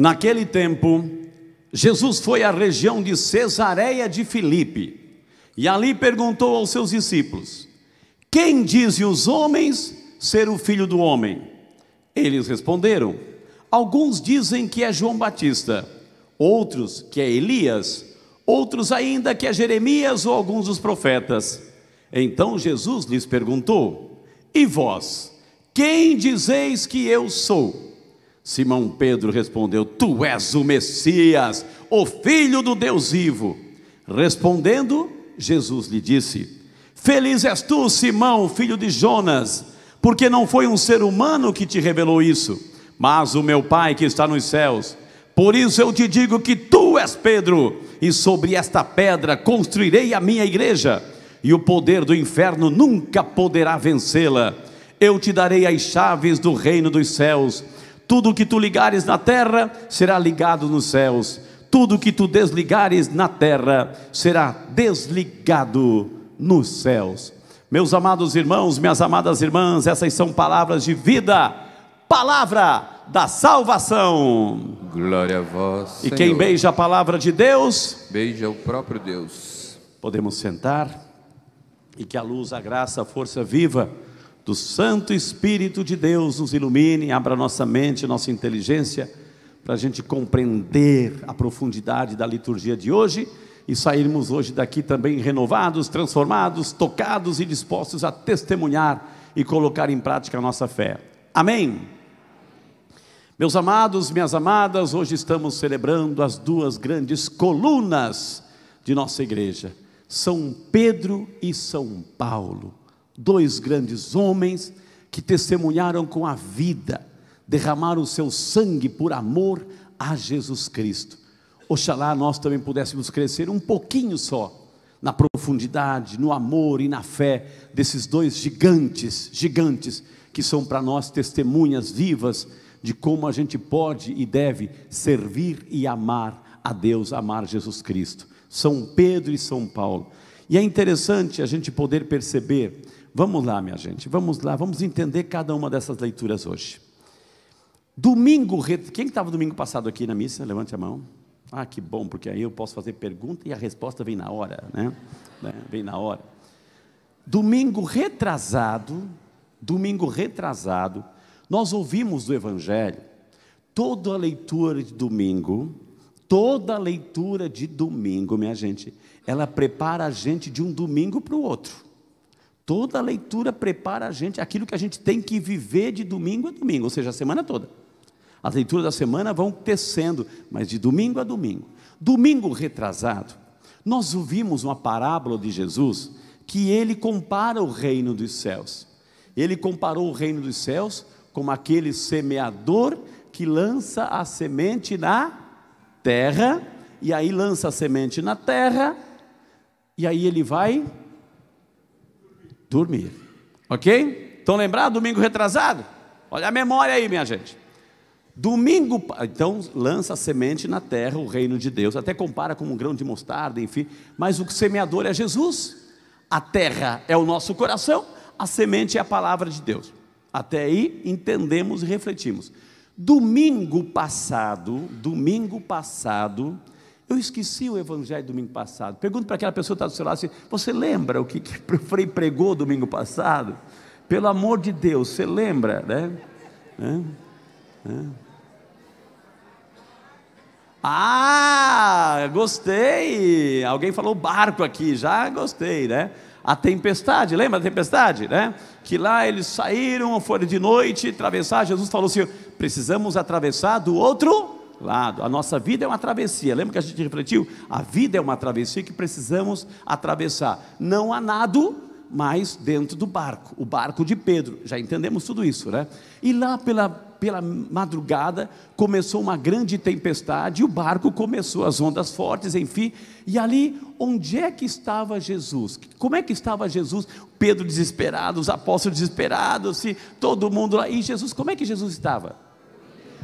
Naquele tempo, Jesus foi à região de Cesareia de Filipe e ali perguntou aos seus discípulos: Quem dizem os homens ser o filho do homem? Eles responderam: Alguns dizem que é João Batista, outros que é Elias, outros ainda que é Jeremias ou alguns dos profetas. Então Jesus lhes perguntou: E vós, quem dizeis que eu sou? Simão Pedro respondeu: Tu és o Messias, o Filho do Deus vivo. Respondendo, Jesus lhe disse: Feliz és tu, Simão, filho de Jonas, porque não foi um ser humano que te revelou isso, mas o meu Pai que está nos céus. Por isso eu te digo que tu és Pedro, e sobre esta pedra construirei a minha igreja, e o poder do inferno nunca poderá vencê-la. Eu te darei as chaves do reino dos céus tudo que tu ligares na terra será ligado nos céus. Tudo que tu desligares na terra será desligado nos céus. Meus amados irmãos, minhas amadas irmãs, essas são palavras de vida, palavra da salvação. Glória a vós. E Senhor. quem beija a palavra de Deus, beija o próprio Deus. Podemos sentar e que a luz, a graça, a força viva do Santo Espírito de Deus nos ilumine, abra nossa mente, nossa inteligência, para a gente compreender a profundidade da liturgia de hoje e sairmos hoje daqui também renovados, transformados, tocados e dispostos a testemunhar e colocar em prática a nossa fé. Amém. Meus amados, minhas amadas, hoje estamos celebrando as duas grandes colunas de nossa igreja, São Pedro e São Paulo dois grandes homens que testemunharam com a vida, derramaram o seu sangue por amor a Jesus Cristo. Oxalá nós também pudéssemos crescer um pouquinho só na profundidade, no amor e na fé desses dois gigantes, gigantes que são para nós testemunhas vivas de como a gente pode e deve servir e amar a Deus, amar Jesus Cristo. São Pedro e São Paulo. E é interessante a gente poder perceber Vamos lá, minha gente, vamos lá, vamos entender cada uma dessas leituras hoje. Domingo, quem estava domingo passado aqui na missa? Levante a mão. Ah, que bom, porque aí eu posso fazer pergunta e a resposta vem na hora, né? né? Vem na hora. Domingo retrasado, domingo retrasado, nós ouvimos do Evangelho toda a leitura de domingo, toda a leitura de domingo, minha gente, ela prepara a gente de um domingo para o outro. Toda leitura prepara a gente, aquilo que a gente tem que viver de domingo a domingo, ou seja, a semana toda. As leituras da semana vão tecendo, mas de domingo a domingo. Domingo retrasado, nós ouvimos uma parábola de Jesus que ele compara o reino dos céus. Ele comparou o reino dos céus como aquele semeador que lança a semente na terra, e aí lança a semente na terra, e aí ele vai dormir. Ok? Estão lembrados? Domingo retrasado? Olha a memória aí, minha gente. Domingo, então lança a semente na terra, o reino de Deus. Até compara com um grão de mostarda, enfim. Mas o semeador é Jesus. A terra é o nosso coração. A semente é a palavra de Deus. Até aí entendemos e refletimos. Domingo passado, domingo passado, eu esqueci o evangelho domingo passado. Pergunto para aquela pessoa que está do seu lado assim: você lembra o que, que o Frei pregou domingo passado? Pelo amor de Deus, você lembra, né? É, é. Ah, gostei! Alguém falou barco aqui, já gostei, né? A tempestade, lembra da tempestade, né? Que lá eles saíram, foram de noite atravessar. Jesus falou assim: precisamos atravessar do outro lado. A nossa vida é uma travessia. Lembra que a gente refletiu? A vida é uma travessia que precisamos atravessar. Não há nado, mas dentro do barco, o barco de Pedro. Já entendemos tudo isso, né? E lá pela, pela madrugada começou uma grande tempestade, e o barco começou as ondas fortes, enfim. E ali, onde é que estava Jesus? Como é que estava Jesus? Pedro desesperado, os apóstolos desesperados, todo mundo lá. E Jesus, como é que Jesus estava?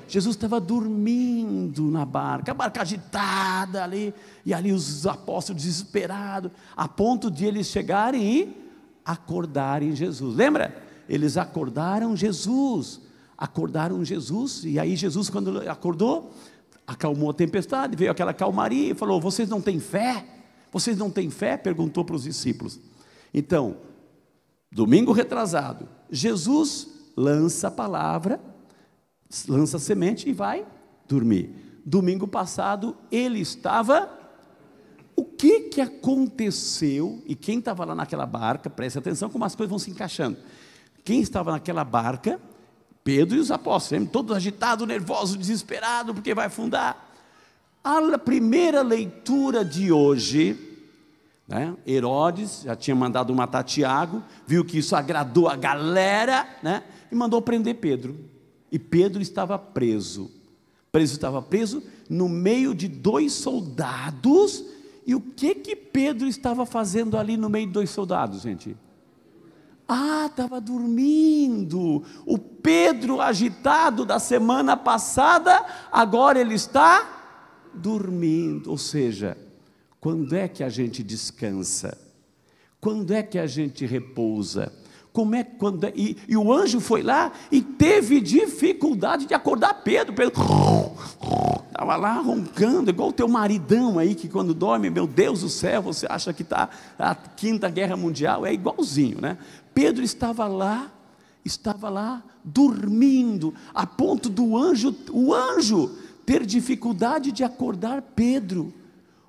Jesus estava dormindo na barca, a barca agitada ali, e ali os apóstolos desesperados, a ponto de eles chegarem e acordarem Jesus. Lembra? Eles acordaram Jesus, acordaram Jesus, e aí Jesus, quando acordou, acalmou a tempestade, veio aquela calmaria e falou: Vocês não têm fé? Vocês não têm fé? perguntou para os discípulos. Então, domingo retrasado, Jesus lança a palavra lança semente e vai dormir. Domingo passado ele estava. O que que aconteceu? E quem estava lá naquela barca, preste atenção como as coisas vão se encaixando. Quem estava naquela barca? Pedro e os apóstolos, todos agitados, nervosos, desesperados, porque vai afundar. A primeira leitura de hoje, né? Herodes já tinha mandado matar Tiago, viu que isso agradou a galera né? e mandou prender Pedro. E Pedro estava preso. Preso estava preso no meio de dois soldados. E o que que Pedro estava fazendo ali no meio de dois soldados, gente? Ah, estava dormindo. O Pedro agitado da semana passada, agora ele está dormindo. Ou seja, quando é que a gente descansa? Quando é que a gente repousa? Como é quando é? e, e o anjo foi lá e teve dificuldade de acordar Pedro. Pedro estava lá roncando, igual o teu maridão aí que quando dorme, meu Deus do céu, você acha que está a quinta guerra mundial, é igualzinho, né? Pedro estava lá, estava lá dormindo, a ponto do anjo, o anjo ter dificuldade de acordar Pedro.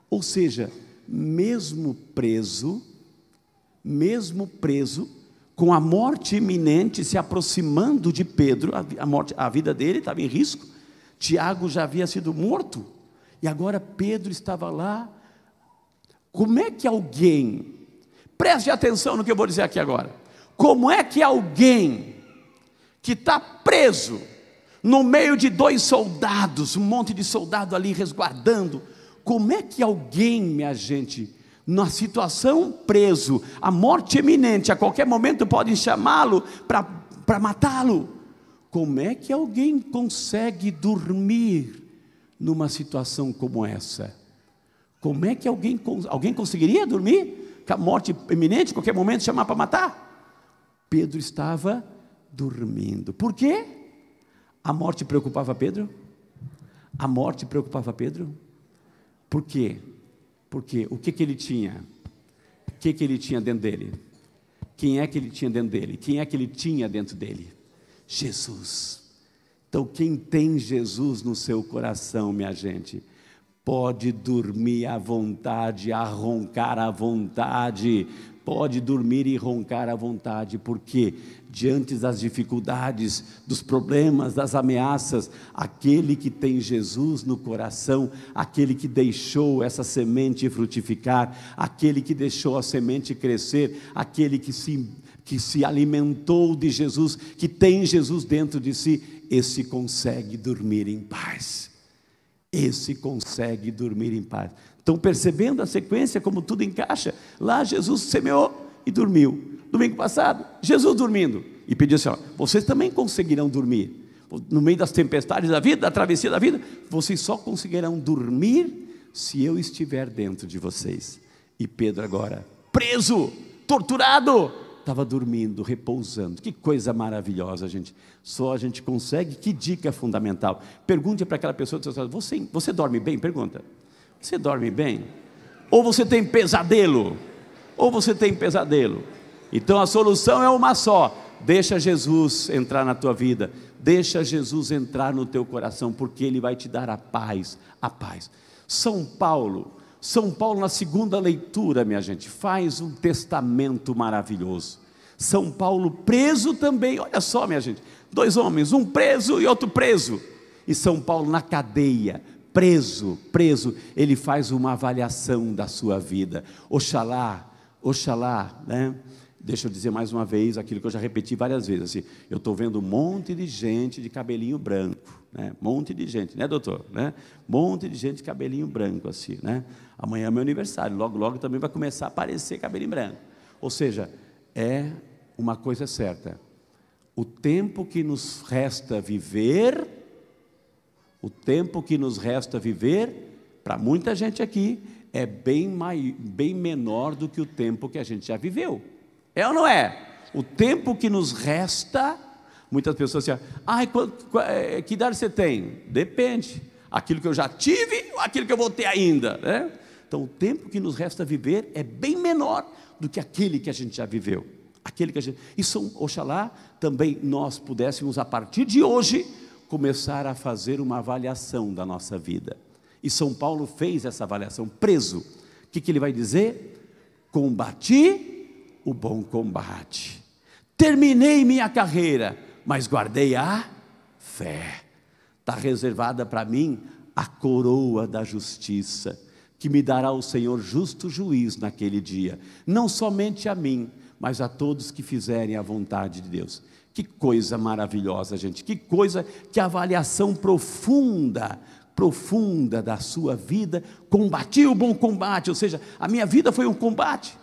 Ou seja, mesmo preso, mesmo preso, com a morte iminente se aproximando de Pedro, a, morte, a vida dele estava em risco. Tiago já havia sido morto e agora Pedro estava lá. Como é que alguém, preste atenção no que eu vou dizer aqui agora, como é que alguém que está preso no meio de dois soldados, um monte de soldado ali resguardando, como é que alguém, minha gente, na situação preso, a morte iminente, a qualquer momento podem chamá-lo para matá-lo. Como é que alguém consegue dormir numa situação como essa? Como é que alguém, alguém conseguiria dormir? Com a morte iminente, qualquer momento chamar para matar? Pedro estava dormindo. Por quê? A morte preocupava Pedro? A morte preocupava Pedro? Por quê? Porque o que, que ele tinha? O que, que ele tinha dentro dele? Quem é que ele tinha dentro dele? Quem é que ele tinha dentro dele? Jesus. Então, quem tem Jesus no seu coração, minha gente, pode dormir à vontade, arroncar à vontade, pode dormir e roncar à vontade, porque diante das dificuldades, dos problemas, das ameaças, aquele que tem Jesus no coração, aquele que deixou essa semente frutificar, aquele que deixou a semente crescer, aquele que se, que se alimentou de Jesus, que tem Jesus dentro de si, esse consegue dormir em paz. Esse consegue dormir em paz. Estão percebendo a sequência, como tudo encaixa? Lá Jesus semeou e dormiu. Domingo passado, Jesus dormindo. E pediu assim: ó, vocês também conseguirão dormir. No meio das tempestades da vida, da travessia da vida, vocês só conseguirão dormir se eu estiver dentro de vocês. E Pedro agora, preso, torturado, estava dormindo, repousando. Que coisa maravilhosa, gente. Só a gente consegue. Que dica fundamental. Pergunte para aquela pessoa você, você dorme bem? Pergunta. Você dorme bem? Ou você tem pesadelo? Ou você tem pesadelo? Então a solução é uma só: deixa Jesus entrar na tua vida, deixa Jesus entrar no teu coração, porque ele vai te dar a paz, a paz. São Paulo, São Paulo na segunda leitura, minha gente, faz um testamento maravilhoso. São Paulo preso também, olha só, minha gente, dois homens, um preso e outro preso. E São Paulo na cadeia, preso, preso, ele faz uma avaliação da sua vida. Oxalá, oxalá, né? Deixa eu dizer mais uma vez aquilo que eu já repeti várias vezes. Assim, eu estou vendo um monte de gente de cabelinho branco, né? Monte de gente, né, doutor? Né? Monte de gente de cabelinho branco, assim, né? Amanhã é meu aniversário, logo, logo também vai começar a aparecer cabelinho branco. Ou seja, é uma coisa certa. O tempo que nos resta viver o tempo que nos resta viver, para muita gente aqui, é bem, mai, bem menor do que o tempo que a gente já viveu. É ou não é? O tempo que nos resta, muitas pessoas dizem, ai, é que idade você tem? Depende. Aquilo que eu já tive ou aquilo que eu vou ter ainda. Né? Então, o tempo que nos resta viver é bem menor do que aquele que a gente já viveu. Aquele que a gente. Isso, oxalá, também nós pudéssemos, a partir de hoje, começar a fazer uma avaliação da nossa vida. E São Paulo fez essa avaliação, preso. O que, que ele vai dizer? Combati o bom combate. Terminei minha carreira, mas guardei a fé. Está reservada para mim a coroa da justiça, que me dará o Senhor justo juiz naquele dia, não somente a mim, mas a todos que fizerem a vontade de Deus. Que coisa maravilhosa, gente. Que coisa, que avaliação profunda, profunda da sua vida. Combati o bom combate, ou seja, a minha vida foi um combate.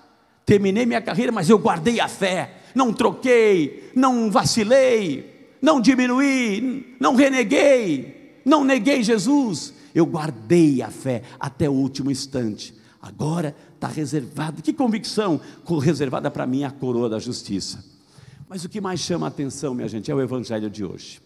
Terminei minha carreira, mas eu guardei a fé, não troquei, não vacilei, não diminuí, não reneguei, não neguei Jesus. Eu guardei a fé até o último instante. Agora está reservado. Que convicção reservada para mim a coroa da justiça mas o que mais chama a atenção, minha gente, é o evangelho de hoje.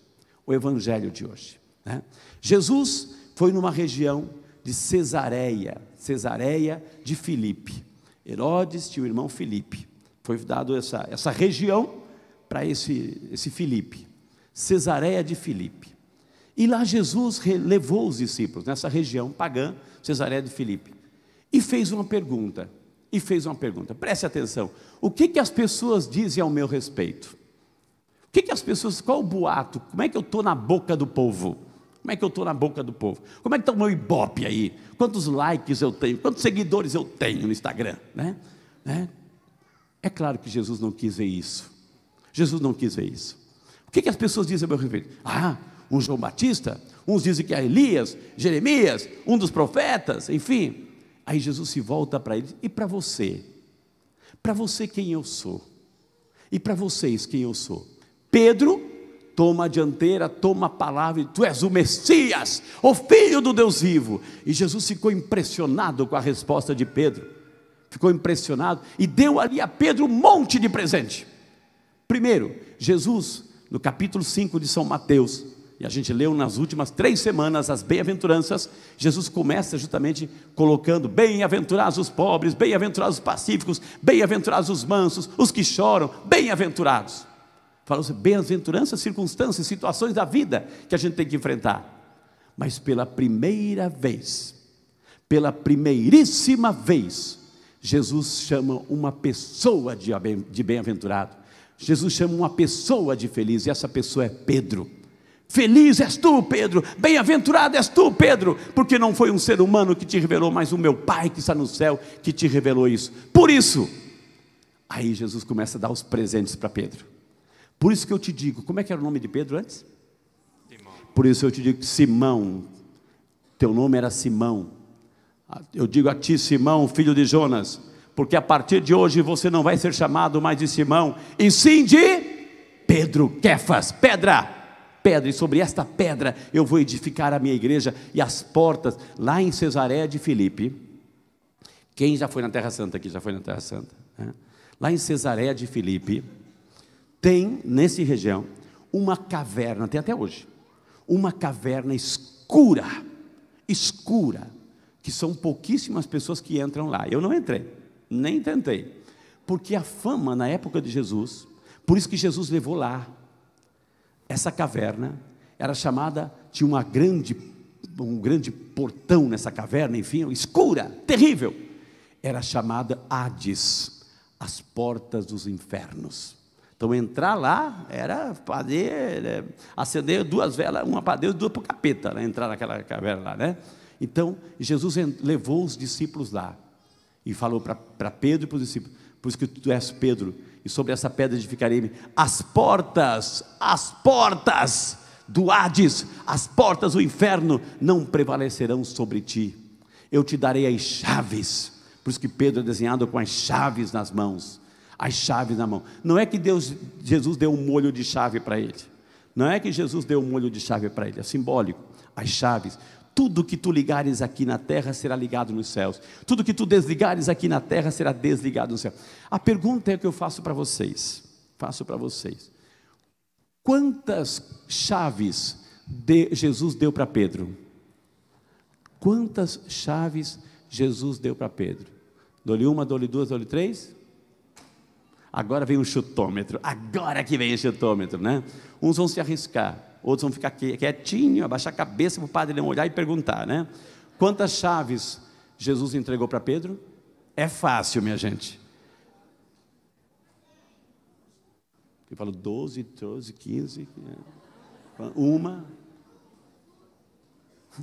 O evangelho de hoje. Né? Jesus foi numa região de Cesareia, Cesareia de Filipe. Herodes tinha o irmão Filipe. Foi dado essa, essa região para esse, esse Filipe. Cesareia de Filipe. E lá Jesus levou os discípulos nessa região pagã, Cesareia de Filipe. E fez uma pergunta: e fez uma pergunta. Preste atenção. O que, que as pessoas dizem ao meu respeito? O que, que as pessoas. Qual o boato? Como é que eu estou na boca do povo? Como é que eu estou na boca do povo? Como é que está o meu ibope aí? Quantos likes eu tenho? Quantos seguidores eu tenho no Instagram? Né? né? É claro que Jesus não quis ver isso. Jesus não quis ver isso. O que, que as pessoas dizem ao meu respeito? Ah, um João Batista, uns dizem que é Elias, Jeremias, um dos profetas, enfim. Aí Jesus se volta para eles: e para você? Para você quem eu sou? E para vocês quem eu sou? Pedro toma a dianteira, toma a palavra, tu és o Messias, o filho do Deus vivo. E Jesus ficou impressionado com a resposta de Pedro. Ficou impressionado e deu ali a Pedro um monte de presente. Primeiro, Jesus, no capítulo 5 de São Mateus, e a gente leu nas últimas três semanas as bem-aventuranças, Jesus começa justamente colocando: bem-aventurados os pobres, bem-aventurados os pacíficos, bem-aventurados os mansos, os que choram, bem-aventurados. Falou se bem-aventuranças, circunstâncias, situações da vida que a gente tem que enfrentar. Mas pela primeira vez, pela primeiríssima vez, Jesus chama uma pessoa de bem-aventurado. Jesus chama uma pessoa de feliz, e essa pessoa é Pedro. Feliz és tu, Pedro, bem-aventurado és tu, Pedro, porque não foi um ser humano que te revelou, mas o meu Pai que está no céu que te revelou isso. Por isso, aí Jesus começa a dar os presentes para Pedro. Por isso que eu te digo, como é que era o nome de Pedro antes? Simão. Por isso eu te digo, Simão, teu nome era Simão. Eu digo a ti, Simão, filho de Jonas, porque a partir de hoje você não vai ser chamado mais de Simão, e sim de Pedro, Kefas, pedra pedra, e sobre esta pedra eu vou edificar a minha igreja, e as portas, lá em Cesareia de Filipe, quem já foi na Terra Santa aqui, já foi na Terra Santa, né? lá em Cesareia de Filipe, tem, nesse região, uma caverna, tem até hoje, uma caverna escura, escura, que são pouquíssimas pessoas que entram lá, eu não entrei, nem tentei, porque a fama na época de Jesus, por isso que Jesus levou lá, essa caverna era chamada, tinha uma grande, um grande portão nessa caverna, enfim, escura, terrível. Era chamada Hades, as portas dos infernos. Então entrar lá era fazer, é, acender duas velas, uma para Deus e duas para o capeta, né? entrar naquela caverna lá, né? Então Jesus levou os discípulos lá e falou para Pedro e para os discípulos: Por isso que tu és Pedro, e sobre essa pedra edificarei as portas, as portas do Hades, as portas do inferno não prevalecerão sobre ti. Eu te darei as chaves. Por isso que Pedro é desenhado com as chaves nas mãos. As chaves na mão. Não é que Deus, Jesus deu um molho de chave para ele. Não é que Jesus deu um molho de chave para ele, é simbólico. As chaves. Tudo que tu ligares aqui na terra será ligado nos céus. Tudo que tu desligares aqui na terra será desligado no céu. A pergunta é que eu faço para vocês. Faço para vocês. Quantas chaves de Jesus deu para Pedro? Quantas chaves Jesus deu para Pedro? Dou-lhe uma, dou-lhe duas, dou-lhe três? Agora vem o chutômetro. Agora que vem o chutômetro, né? Uns vão se arriscar, outros vão ficar quietinho, abaixar a cabeça para o padre não olhar e perguntar, né? Quantas chaves Jesus entregou para Pedro? É fácil, minha gente. Eu falo 12, 12, 15. Uma. A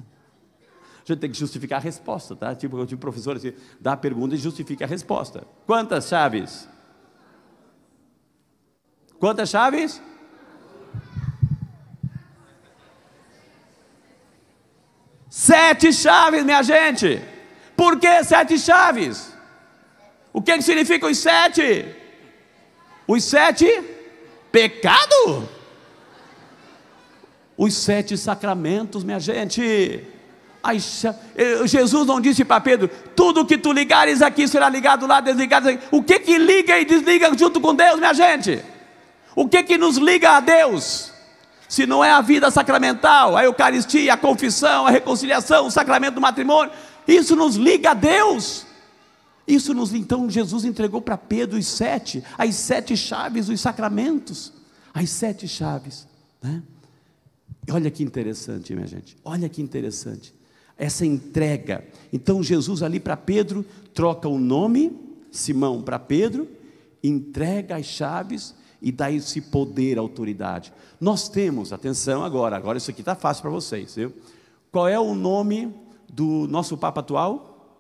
gente tem que justificar a resposta, tá? Tipo, eu tive professor assim, dá a pergunta e justifica a resposta. Quantas chaves? Quantas chaves? Sete chaves, minha gente. Por que sete chaves? O que, que significa os sete? Os sete pecado? Os sete sacramentos, minha gente. Ai, eh, Jesus não disse para Pedro: tudo que tu ligares aqui será ligado lá, desligado. Aqui. O que que liga e desliga junto com Deus, minha gente? O que que nos liga a Deus? se não é a vida sacramental, a Eucaristia, a confissão, a reconciliação, o sacramento do matrimônio, isso nos liga a Deus. Isso nos então Jesus entregou para Pedro os sete, as sete chaves dos sacramentos, as sete chaves. Né? E olha que interessante, minha gente. Olha que interessante essa entrega. Então Jesus ali para Pedro troca o nome Simão para Pedro, entrega as chaves e dá esse poder autoridade. Nós temos, atenção agora, agora isso aqui está fácil para vocês, viu? Qual é o nome do nosso Papa atual?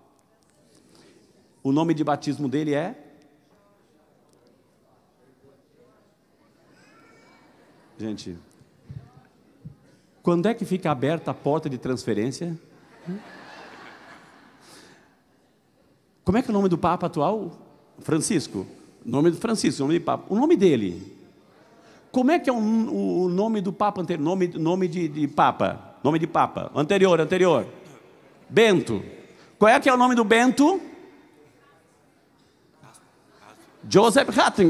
O nome de batismo dele é? Gente, quando é que fica aberta a porta de transferência? Como é que é o nome do Papa atual? Francisco. Nome do Francisco, nome de Papa. O nome dele. Como é que é o, o nome do Papa anterior? Nome, nome de, de Papa. Nome de Papa. Anterior, anterior. Bento. Qual é que é o nome do Bento? Joseph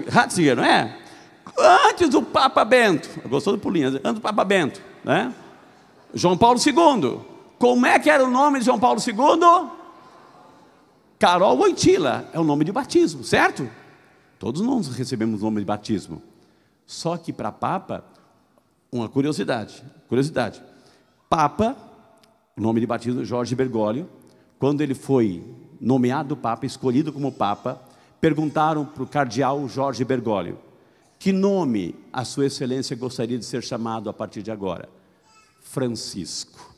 Ratzinger, não é? Antes do Papa Bento. Gostou do pulinho? Antes do Papa Bento, né? João Paulo II. Como é que era o nome de João Paulo II? Carol Oitila. É o nome de batismo, certo? Todos nós recebemos o nome de batismo. Só que para Papa, uma curiosidade, curiosidade. Papa, o nome de batismo Jorge Bergoglio, quando ele foi nomeado Papa, escolhido como Papa, perguntaram para o cardeal Jorge Bergoglio, que nome a sua excelência gostaria de ser chamado a partir de agora? Francisco.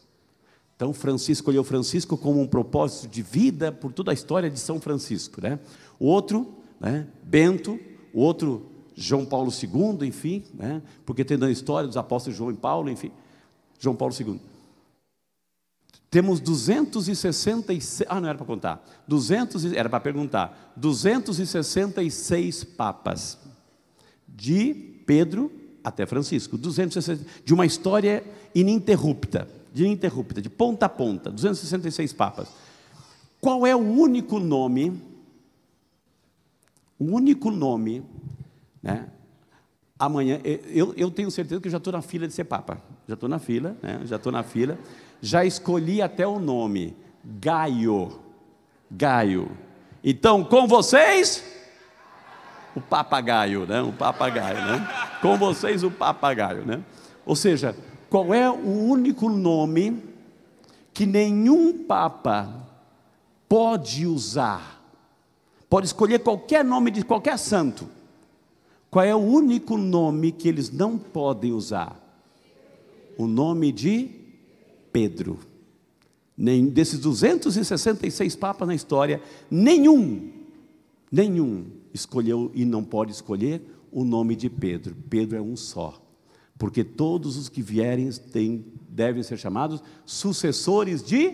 Então Francisco escolheu Francisco como um propósito de vida por toda a história de São Francisco, né? O outro né? Bento, o outro João Paulo II, enfim, né? porque tem a história dos apóstolos João e Paulo, enfim, João Paulo II. Temos 266, ah, não era para contar, 200, era para perguntar, 266 papas, de Pedro até Francisco, 260, de uma história ininterrupta, de ininterrupta, de ponta a ponta, 266 papas. Qual é o único nome único nome, né? Amanhã, eu, eu tenho certeza que eu já estou na fila de ser papa. Já estou na fila, né? Já estou na fila. Já escolhi até o nome. Gaio. Gaio. Então, com vocês, o papagaio, né? O papagaio, né? Com vocês, o papagaio, né? Ou seja, qual é o único nome que nenhum papa pode usar Pode escolher qualquer nome de qualquer santo. Qual é o único nome que eles não podem usar? O nome de Pedro. Nem desses 266 papas na história, nenhum, nenhum escolheu e não pode escolher o nome de Pedro. Pedro é um só, porque todos os que vierem têm, devem ser chamados sucessores de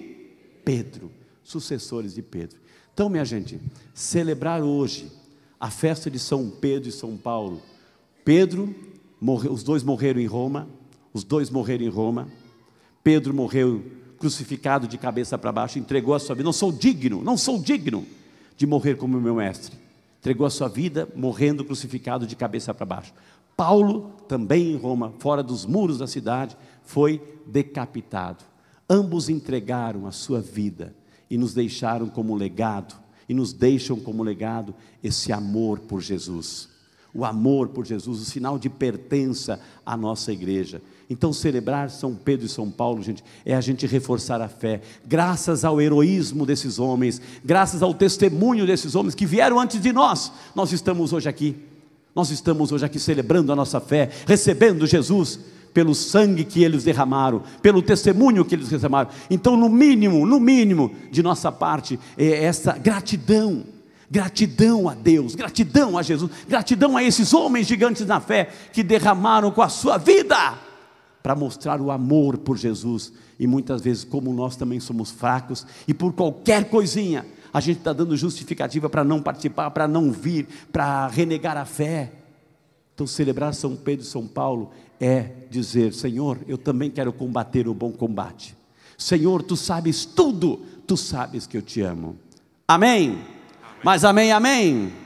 Pedro. Sucessores de Pedro. Então, minha gente, celebrar hoje a festa de São Pedro e São Paulo. Pedro, morreu, os dois morreram em Roma, os dois morreram em Roma. Pedro morreu crucificado de cabeça para baixo, entregou a sua vida. Não sou digno, não sou digno de morrer como meu mestre. Entregou a sua vida morrendo crucificado de cabeça para baixo. Paulo, também em Roma, fora dos muros da cidade, foi decapitado. Ambos entregaram a sua vida e nos deixaram como legado, e nos deixam como legado esse amor por Jesus. O amor por Jesus, o sinal de pertença à nossa igreja. Então, celebrar São Pedro e São Paulo, gente, é a gente reforçar a fé, graças ao heroísmo desses homens, graças ao testemunho desses homens que vieram antes de nós, nós estamos hoje aqui. Nós estamos hoje aqui celebrando a nossa fé, recebendo Jesus, pelo sangue que eles derramaram, pelo testemunho que eles derramaram. Então, no mínimo, no mínimo de nossa parte, é essa gratidão. Gratidão a Deus, gratidão a Jesus, gratidão a esses homens gigantes na fé que derramaram com a sua vida para mostrar o amor por Jesus. E muitas vezes, como nós também somos fracos, e por qualquer coisinha, a gente está dando justificativa para não participar, para não vir, para renegar a fé. Então, celebrar São Pedro e São Paulo é dizer: Senhor, eu também quero combater o bom combate. Senhor, tu sabes tudo, tu sabes que eu te amo. Amém? amém. Mas amém, amém.